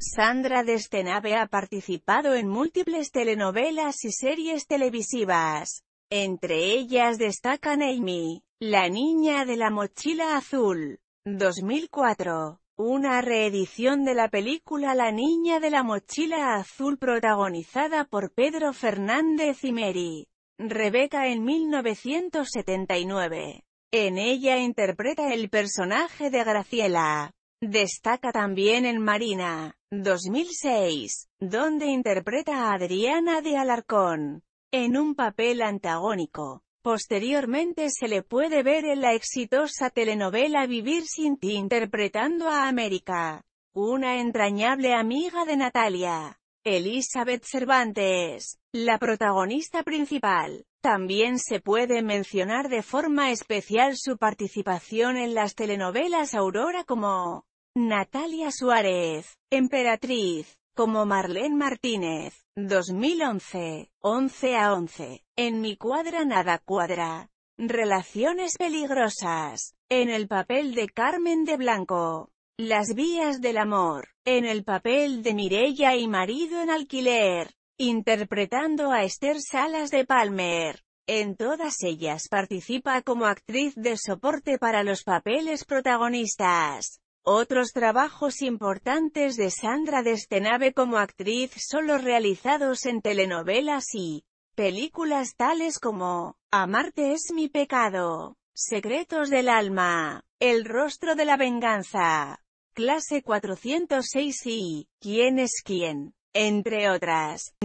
Sandra Destenave ha participado en múltiples telenovelas y series televisivas. Entre ellas destacan Amy, La Niña de la Mochila Azul, 2004, una reedición de la película La Niña de la Mochila Azul protagonizada por Pedro Fernández y Mary, Rebeca en 1979. En ella interpreta el personaje de Graciela, Destaca también en Marina, 2006, donde interpreta a Adriana de Alarcón, en un papel antagónico. Posteriormente se le puede ver en la exitosa telenovela Vivir sin ti interpretando a América, una entrañable amiga de Natalia. Elizabeth Cervantes, la protagonista principal. También se puede mencionar de forma especial su participación en las telenovelas Aurora como Natalia Suárez, Emperatriz, como Marlene Martínez, 2011, 11 a 11, en mi cuadra nada cuadra. Relaciones peligrosas, en el papel de Carmen de Blanco. Las vías del amor, en el papel de Mirella y marido en alquiler, interpretando a Esther Salas de Palmer. En todas ellas participa como actriz de soporte para los papeles protagonistas. Otros trabajos importantes de Sandra Destenave como actriz son los realizados en telenovelas y películas tales como Amarte es mi pecado, Secretos del alma, El rostro de la venganza, Clase 406 y ¿Quién es quién? Entre otras.